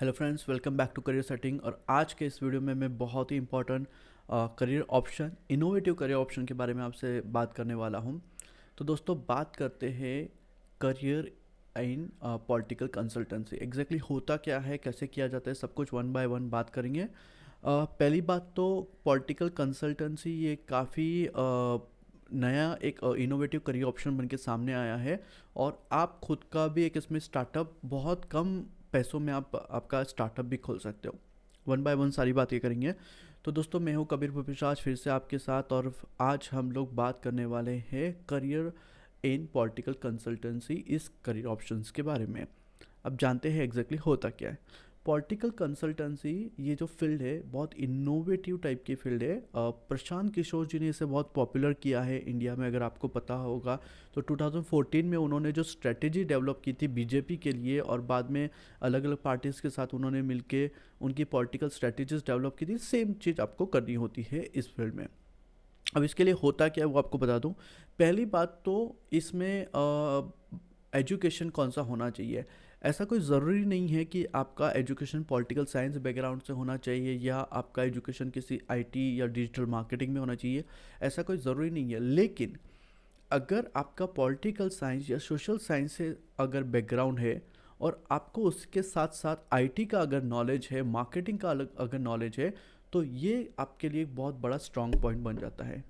hello friends welcome back to career setting और आज के इस वीडियो में मैं बहुत ही important career option innovative career option के बारे में आपसे बात करने वाला हूं तो दोस्तों बात करते हैं career in political consultancy exactly होता क्या है कैसे किया जाता है सब कुछ वन बाय वन बात करेंगे uh, पहली बात तो पॉलिटिकल कंसल्टेंसी ये काफ़ी uh, नया एक इनोवेटिव करियर ऑप्शन बन के सामने आया है और आप खुद का भी एक इसमें स्टार्टअप बहुत कम पैसों में आप आपका स्टार्टअप भी खोल सकते हो वन बाय वन सारी बातें करेंगे तो दोस्तों मैं हूँ कबीर भूपिशाज फिर से आपके साथ और आज हम लोग बात करने वाले हैं करियर इन पॉलिटिकल कंसल्टेंसी इस करियर ऑप्शंस के बारे में अब जानते हैं एग्जैक्टली exactly होता क्या है पॉलिटिकल कंसल्टेंसी ये जो फील्ड है बहुत इनोवेटिव टाइप की फील्ड है प्रशांत किशोर जी ने इसे बहुत पॉपुलर किया है इंडिया में अगर आपको पता होगा तो 2014 में उन्होंने जो स्ट्रेटेजी डेवलप की थी बीजेपी के लिए और बाद में अलग अलग पार्टीज़ के साथ उन्होंने मिलके उनकी पॉलिटिकल स्ट्रेटजीज डेवलप की थी सेम चीज़ आपको करनी होती है इस फील्ड में अब इसके लिए होता क्या है वो आपको बता दूँ पहली बात तो इसमें एजुकेशन कौन सा होना चाहिए ऐसा कोई ज़रूरी नहीं है कि आपका एजुकेशन पॉलिटिकल साइंस बैकग्राउंड से होना चाहिए या आपका एजुकेशन किसी आईटी या डिजिटल मार्केटिंग में होना चाहिए ऐसा कोई ज़रूरी नहीं है लेकिन अगर आपका पॉलिटिकल साइंस या सोशल साइंस से अगर बैकग्राउंड है और आपको उसके साथ साथ आईटी का अगर नॉलेज है मार्केटिंग का अलग अगर नॉलेज है तो ये आपके लिए बहुत बड़ा स्ट्रॉन्ग पॉइंट बन जाता है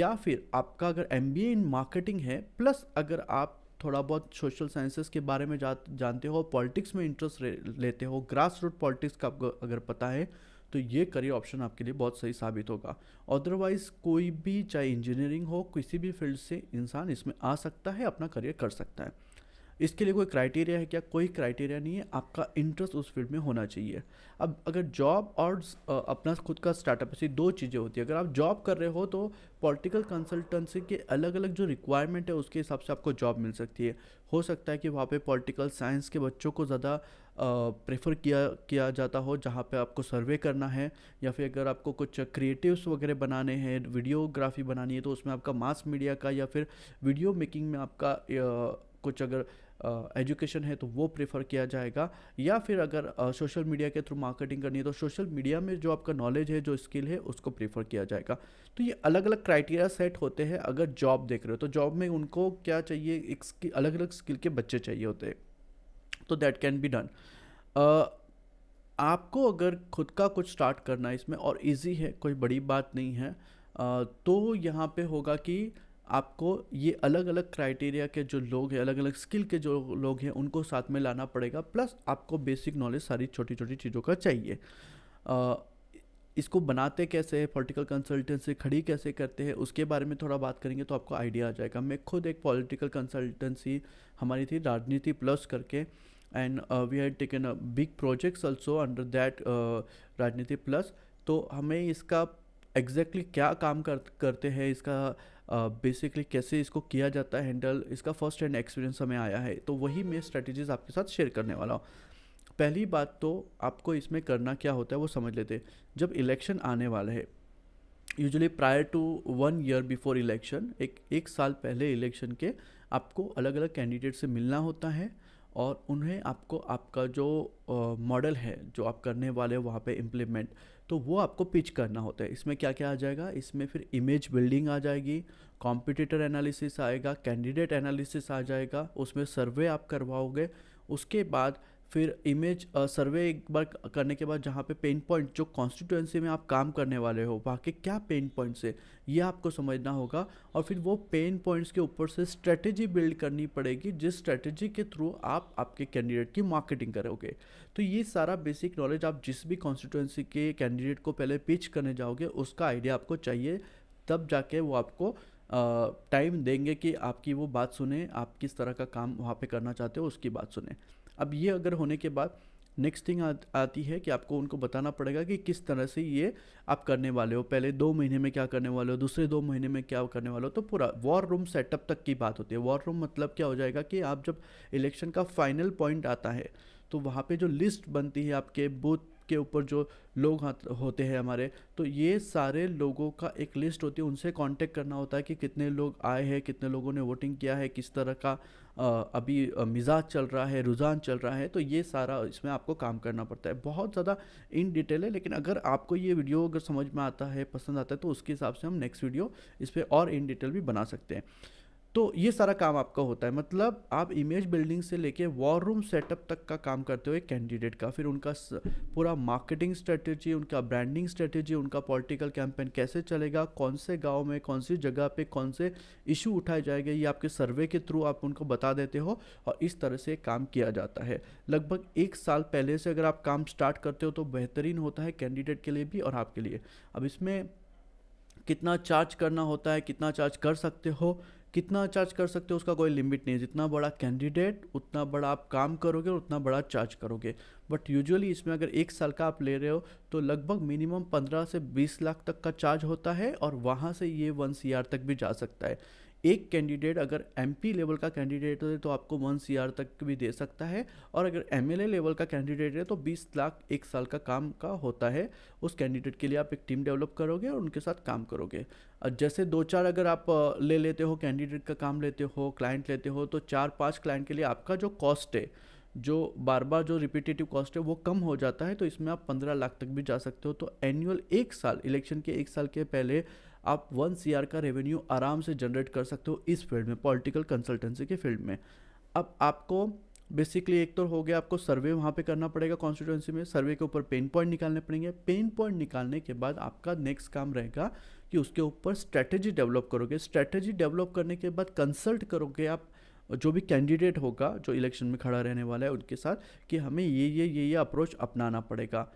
या फिर आपका अगर एम इन मार्केटिंग है प्लस अगर आप थोड़ा बहुत सोशल साइंसेस के बारे में जा, जानते हो पॉलिटिक्स में इंटरेस्ट लेते हो ग्रास रूट पॉलिटिक्स का आपको अगर पता है तो ये करियर ऑप्शन आपके लिए बहुत सही साबित होगा अदरवाइज़ कोई भी चाहे इंजीनियरिंग हो किसी भी फील्ड से इंसान इसमें आ सकता है अपना करियर कर सकता है इसके लिए कोई क्राइटेरिया है क्या कोई क्राइटेरिया नहीं है आपका इंटरेस्ट उस फील्ड में होना चाहिए अब अगर जॉब और अपना खुद का स्टार्टअप ऐसी दो चीज़ें होती है अगर आप जॉब कर रहे हो तो पॉलिटिकल कंसल्टेंसी के अलग अलग जो रिक्वायरमेंट है उसके हिसाब से आपको जॉब मिल सकती है हो सकता है कि वहाँ पे पॉलिटिकल साइंस के बच्चों को ज़्यादा प्रेफर किया किया जाता हो जहाँ पे आपको सर्वे करना है या फिर अगर आपको कुछ क्रिएटिव्स वगैरह बनाने हैं वीडियोग्राफी बनानी है तो उसमें आपका मास मीडिया का या फिर वीडियो मेकिंग में आपका कुछ अगर एजुकेशन है तो वो प्रेफर किया जाएगा या फिर अगर सोशल मीडिया के थ्रू मार्केटिंग करनी है तो सोशल मीडिया में जो आपका नॉलेज है जो स्किल है उसको प्रेफर किया जाएगा तो ये अलग अलग क्राइटेरिया सेट होते हैं अगर जॉब देख रहे हो तो जॉब में उनको क्या चाहिए एक अलग अलग स्किल के बच्चे चाहिए होते हैं तो दैट कैन बी डन आपको अगर खुद का कुछ स्टार्ट करना है इसमें और इजी है कोई बड़ी बात नहीं है uh, तो यहाँ पे होगा कि आपको ये अलग अलग क्राइटेरिया के जो लोग हैं अलग अलग स्किल के जो लोग हैं उनको साथ में लाना पड़ेगा प्लस आपको बेसिक नॉलेज सारी छोटी छोटी चीज़ों का चाहिए आ, इसको बनाते कैसे है पॉलिटिकल कंसल्टेंसी खड़ी कैसे करते हैं उसके बारे में थोड़ा बात करेंगे तो आपको आइडिया आ जाएगा मैं खुद एक पॉलिटिकल कंसल्टेंसी हमारी थी राजनीति प्लस करके and we had taken a big projects also under that Rajneeti plus तो हमें इसका एग्जैक्टली exactly क्या काम कर करते हैं इसका बेसिकली uh, कैसे इसको किया जाता है हैंडल इसका फर्स्ट हैंड एक्सपीरियंस हमें आया है तो वही मैं स्ट्रेटजीज आपके साथ शेयर करने वाला हूँ पहली बात तो आपको इसमें करना क्या होता है वो समझ लेते हैं जब इलेक्शन आने वाला है usually prior to one year before election एक एक साल पहले इलेक्शन के आपको अलग अलग कैंडिडेट से मिलना होता है और उन्हें आपको आपका जो मॉडल uh, है जो आप करने वाले वहाँ पर इम्प्लीमेंट तो वो आपको पिच करना होता है इसमें क्या क्या आ जाएगा इसमें फिर इमेज बिल्डिंग आ जाएगी कॉम्पिटिटर एनालिसिस आएगा कैंडिडेट एनालिसिस आ जाएगा उसमें सर्वे आप करवाओगे उसके बाद फिर इमेज सर्वे एक बार करने के बाद जहाँ पे पेन पॉइंट जो कॉन्स्टिट्यूएंसी में आप काम करने वाले हो वहाँ के क्या पेन पॉइंट्स है ये आपको समझना होगा और फिर वो पेन पॉइंट्स के ऊपर से स्ट्रेटेजी बिल्ड करनी पड़ेगी जिस स्ट्रेटेजी के थ्रू आप आपके कैंडिडेट की मार्केटिंग करोगे तो ये सारा बेसिक नॉलेज आप जिस भी कॉन्स्टिट्यूएंसी के कैंडिडेट को पहले पिच करने जाओगे उसका आइडिया आपको चाहिए तब जाके वो आपको टाइम देंगे कि आपकी वो बात सुने आप किस तरह का काम वहाँ पे करना चाहते हो उसकी बात सुने अब ये अगर होने के बाद नेक्स्ट थिंग आती है कि आपको उनको बताना पड़ेगा कि किस तरह से ये आप करने वाले हो पहले दो महीने में क्या करने वाले हो दूसरे दो महीने में क्या करने वाले हो तो पूरा वॉर रूम सेटअप तक की बात होती है वॉर रूम मतलब क्या हो जाएगा कि आप जब इलेक्शन का फाइनल पॉइंट आता है तो वहाँ पे जो लिस्ट बनती है आपके बूथ के ऊपर जो लोग होते हैं हमारे तो ये सारे लोगों का एक लिस्ट होती है उनसे कांटेक्ट करना होता है कि कितने लोग आए हैं कितने लोगों ने वोटिंग किया है किस तरह का अभी मिजाज चल रहा है रुझान चल रहा है तो ये सारा इसमें आपको काम करना पड़ता है बहुत ज़्यादा इन डिटेल है लेकिन अगर आपको ये वीडियो अगर समझ में आता है पसंद आता है तो उसके हिसाब से हम नेक्स्ट वीडियो इस पर और इन डिटेल भी बना सकते हैं तो ये सारा काम आपका होता है मतलब आप इमेज बिल्डिंग से लेके वॉर रूम सेटअप तक का काम करते हो एक कैंडिडेट का फिर उनका पूरा मार्केटिंग स्ट्रेटजी उनका ब्रांडिंग स्ट्रेटजी उनका पॉलिटिकल कैंपेन कैसे चलेगा कौन से गांव में कौन सी जगह पे कौन से इशू उठाए जाएंगे ये आपके सर्वे के थ्रू आप उनको बता देते हो और इस तरह से काम किया जाता है लगभग एक साल पहले से अगर आप काम स्टार्ट करते हो तो बेहतरीन होता है कैंडिडेट के लिए भी और आपके लिए अब इसमें कितना चार्ज करना होता है कितना चार्ज कर सकते हो कितना चार्ज कर सकते हो उसका कोई लिमिट नहीं है जितना बड़ा कैंडिडेट उतना बड़ा आप काम करोगे और उतना बड़ा चार्ज करोगे बट यूजुअली इसमें अगर एक साल का आप ले रहे हो तो लगभग मिनिमम पंद्रह से बीस लाख तक का चार्ज होता है और वहाँ से ये वन सी तक भी जा सकता है एक कैंडिडेट अगर एम लेवल का कैंडिडेट है तो आपको वन सी तक भी दे सकता है और अगर एम लेवल का कैंडिडेट है तो बीस लाख एक साल का काम का होता है उस कैंडिडेट के लिए आप एक टीम डेवलप करोगे और उनके साथ काम करोगे जैसे दो चार अगर आप ले लेते हो कैंडिडेट का काम लेते हो क्लाइंट लेते हो तो चार पाँच क्लाइंट के लिए आपका जो कॉस्ट है जो बार बार जो रिपीटेटिव कॉस्ट है वो कम हो जाता है तो इसमें आप पंद्रह लाख तक भी जा सकते हो तो एनुअल एक साल इलेक्शन के एक साल के पहले आप वन सी का रेवेन्यू आराम से जनरेट कर सकते हो इस फील्ड में पॉलिटिकल कंसल्टेंसी के फील्ड में अब आपको बेसिकली एक तो हो गया आपको सर्वे वहाँ पे करना पड़ेगा कॉन्स्टिट्यूंसी में सर्वे के ऊपर पेन पॉइंट निकालने पड़ेंगे पेन पॉइंट निकालने के बाद आपका नेक्स्ट काम रहेगा कि उसके ऊपर स्ट्रैटेजी डेवलप करोगे स्ट्रैटेजी डेवलप करने के बाद कंसल्ट करोगे आप जो भी कैंडिडेट होगा जो इलेक्शन में खड़ा रहने वाला है उनके साथ कि हमें ये ये ये ये अप्रोच अपनाना पड़ेगा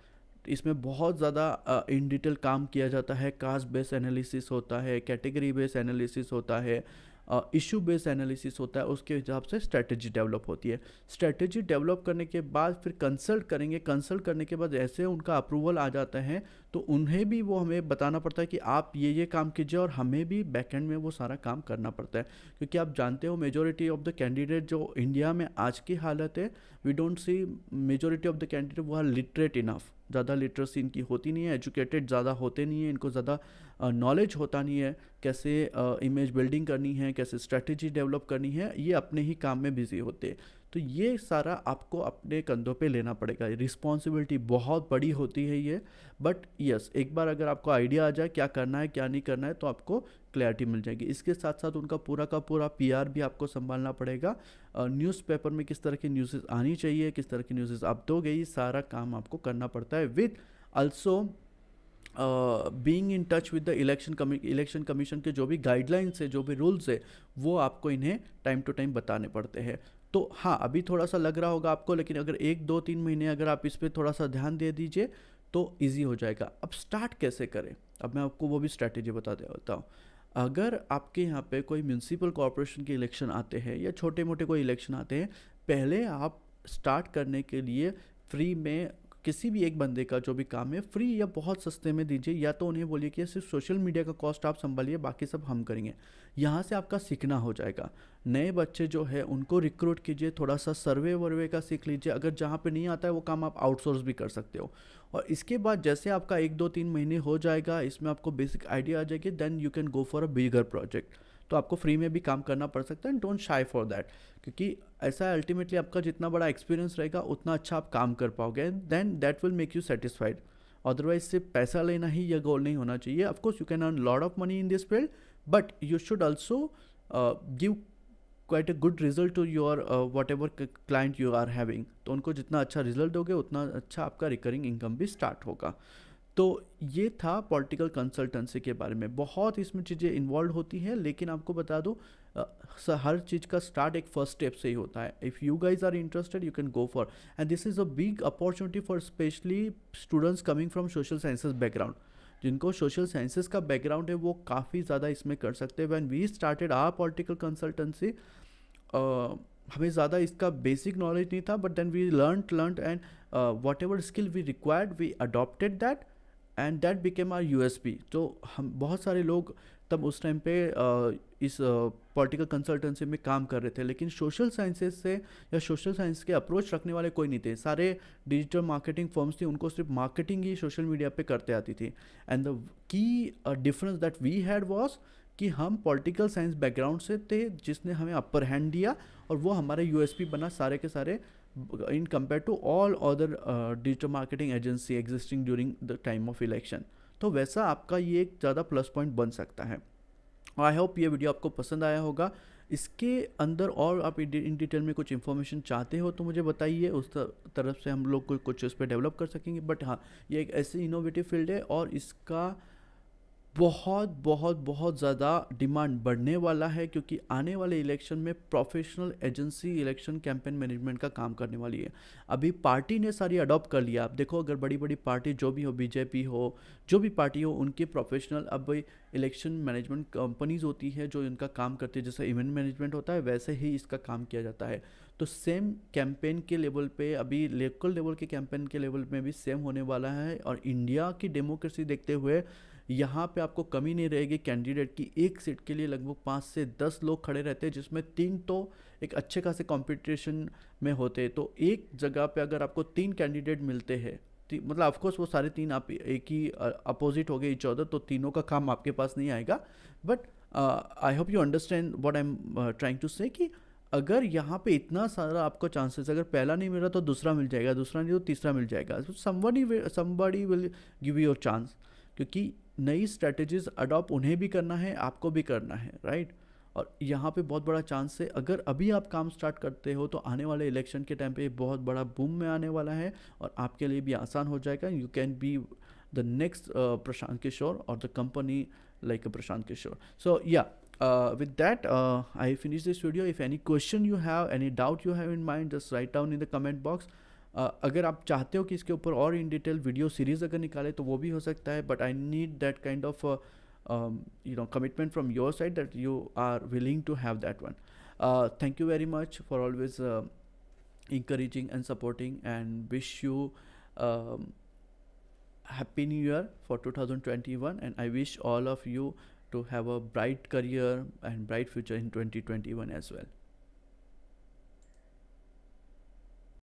इसमें बहुत ज़्यादा इन डिटेल काम किया जाता है कास्ट बेस एनालिसिस होता है कैटेगरी बेस एनालिसिस होता है इशू बेस्ड एनालिसिस होता है उसके हिसाब से स्ट्रेटजी डेवलप होती है स्ट्रेटजी डेवलप करने के बाद फिर कंसल्ट करेंगे कंसल्ट करने के बाद ऐसे उनका अप्रूवल आ जाता है तो उन्हें भी वो हमें बताना पड़ता है कि आप ये ये काम कीजिए और हमें भी बैकएंड में वो सारा काम करना पड़ता है क्योंकि आप जानते हो मेजोरिटी ऑफ द कैंडिडेट जो इंडिया में आज की हालत है we don't see majority of the candidate वो आर लिटरेट इनफ ज़्यादा लिटरेसी इनकी होती नहीं है एजुकेटेड ज़्यादा होते नहीं है इनको ज़्यादा नॉलेज होता नहीं है कैसे इमेज बिल्डिंग करनी है कैसे स्ट्रेटजी डेवलप करनी है ये अपने ही काम में बिजी होते हैं तो ये सारा आपको अपने कंधों पे लेना पड़ेगा रिस्पॉन्सिबिलिटी बहुत बड़ी होती है ये बट यस एक बार अगर आपको आइडिया आ जाए क्या करना है क्या नहीं करना है तो आपको क्लैरिटी मिल जाएगी इसके साथ साथ उनका पूरा का पूरा पीआर भी आपको संभालना पड़ेगा न्यूज़पेपर में किस तरह की न्यूज़ आनी चाहिए किस तरह की न्यूज़ आप दोगे ये सारा काम आपको करना पड़ता है with also being in touch with the election election commission के जो भी गाइडलाइंस है जो भी रूल्स है वो आपको इन्हें टाइम टू टाइम बताने पड़ते हैं तो हाँ अभी थोड़ा सा लग रहा होगा आपको लेकिन अगर एक दो तीन महीने अगर आप इस पर थोड़ा सा ध्यान दे दीजिए तो ईजी हो जाएगा अब स्टार्ट कैसे करें अब मैं आपको वो भी स्ट्रैटेजी बता देता हूँ अगर आपके यहाँ पे कोई म्यूनसिपल कॉरपोरेशन के इलेक्शन आते हैं या छोटे मोटे कोई इलेक्शन आते हैं पहले आप स्टार्ट करने के लिए फ्री में किसी भी एक बंदे का जो भी काम है फ्री या बहुत सस्ते में दीजिए या तो उन्हें बोलिए कि सिर्फ सोशल मीडिया का कॉस्ट आप संभालिए बाकी सब हम करेंगे यहाँ से आपका सीखना हो जाएगा नए बच्चे जो है उनको रिक्रूट कीजिए थोड़ा सा सर्वे वर्वे का सीख लीजिए अगर जहाँ पे नहीं आता है वो काम आप आउटसोर्स भी कर सकते हो और इसके बाद जैसे आपका एक दो तीन महीने हो जाएगा इसमें आपको बेसिक आइडिया आ जाएगी then you can go for a bigger project तो आपको फ्री में भी काम करना पड़ सकता है and don't shy for that क्योंकि ऐसा अल्टीमेटली आपका जितना बड़ा एक्सपीरियंस रहेगा उतना अच्छा आप काम कर पाओगे and then that will make you satisfied otherwise सिर्फ पैसा लेना ही यह गोल नहीं होना चाहिए of course you can earn lot of money in this field but you should also give quite a good result to your whatever client you are having तो उनको जितना अच्छा रिजल्ट दोगे उतना अच्छा आपका रिकरिंग इनकम भी स्टार्ट होगा तो ये था पॉलिटिकल कंसल्टेंसी के बारे में बहुत इसमें चीज़ें इन्वॉल्व होती हैं लेकिन आपको बता दूँ हर चीज़ का स्टार्ट एक फर्स्ट स्टेप से ही होता है if you guys are interested you can go for and this is a big opportunity for specially students coming from social sciences background जिनको सोशल साइंसेज का बैकग्राउंड है वो काफ़ी ज़्यादा इसमें कर सकते हैं when we started our political consultancy हमें ज़्यादा इसका बेसिक नॉलेज नहीं था but then we learn learn and whatever skill we required we adopted that and that became are you तो हम बहुत सारे लोग तब उस टाइम पे इस पॉलिटिकल कंसल्टेंसी में काम कर रहे थे लेकिन सोशल साइंसेस से या सोशल साइंस के अप्रोच रखने वाले कोई नहीं थे सारे डिजिटल मार्केटिंग फॉर्म्स थी उनको सिर्फ मार्केटिंग ही सोशल मीडिया पे करते आती थी and the key difference that we had was कि हम पॉलिटिकल साइंस बैकग्राउंड से थे जिसने हमें अपर हैंड दिया और वो हमारे यू बना सारे के सारे in compared to all other digital marketing agency existing during the time of election तो वैसा आपका ये एक ज़्यादा प्लस पॉइंट बन सकता है और आई होप ये वीडियो आपको पसंद आया होगा इसके अंदर और आप इन डिटेल में कुछ इन्फॉर्मेशन चाहते हो तो मुझे बताइए उस तरफ से हम लोग को कुछ उस पर डेवलप कर सकेंगे बट हाँ ये एक ऐसी इनोवेटिव फील्ड है और इसका बहुत बहुत बहुत ज़्यादा डिमांड बढ़ने वाला है क्योंकि आने वाले इलेक्शन में professional agency election campaign management का काम करने वाली है अभी पार्टी ने सारी अडॉप्ट कर लिया आप देखो अगर बड़ी बड़ी पार्टी जो भी हो बीजेपी हो जो भी पार्टी हो उनके प्रोफेशनल अब इलेक्शन मैनेजमेंट कंपनीज होती है जो इनका काम करती है जैसे इवेंट मैनेजमेंट होता है वैसे ही इसका काम किया जाता है तो सेम कैंपेन के लेवल पे अभी लोकल लेवल के कैंपेन के लेवल में भी सेम होने वाला है और इंडिया की डेमोक्रेसी देखते हुए यहाँ पे आपको कमी नहीं रहेगी कैंडिडेट की एक सीट के लिए लगभग पाँच से दस लोग खड़े रहते हैं जिसमें तीन तो एक अच्छे खासे कंपटीशन में होते हैं तो एक जगह पे अगर आपको तीन कैंडिडेट मिलते हैं मतलब ऑफकोर्स वो सारे तीन आप एक ही अपोजिट हो गए इच तो तीनों का काम आपके पास नहीं आएगा but I hope you understand what I am trying to say कि अगर यहाँ पे इतना सारा आपको चांसेस अगर पहला नहीं मिल रहा तो दूसरा मिल जाएगा दूसरा नहीं तो तीसरा मिल जाएगा somebody will give your chance क्योंकि नई स्ट्रेटजीज अडॉप्ट उन्हें भी करना है आपको भी करना है राइट और यहाँ पे बहुत बड़ा चांस है अगर अभी आप काम स्टार्ट करते हो तो आने वाले इलेक्शन के टाइम पे बहुत बड़ा बूम में आने वाला है और आपके लिए भी आसान हो जाएगा you can be the next Prashant Kishor और the company like Prashant Kishor so yeah with that I finish this video if any question you have any doubt you have in mind just write down in the comment box अगर आप चाहते हो कि इसके ऊपर और in detail video series अगर निकाले तो वो भी हो सकता है but I need that kind of you know commitment from your side that you are willing to have that one thank you very much for always encouraging and supporting and wish you happy new year for two thousand twenty one and I wish all of you to have a bright career and bright future in twenty twenty one as well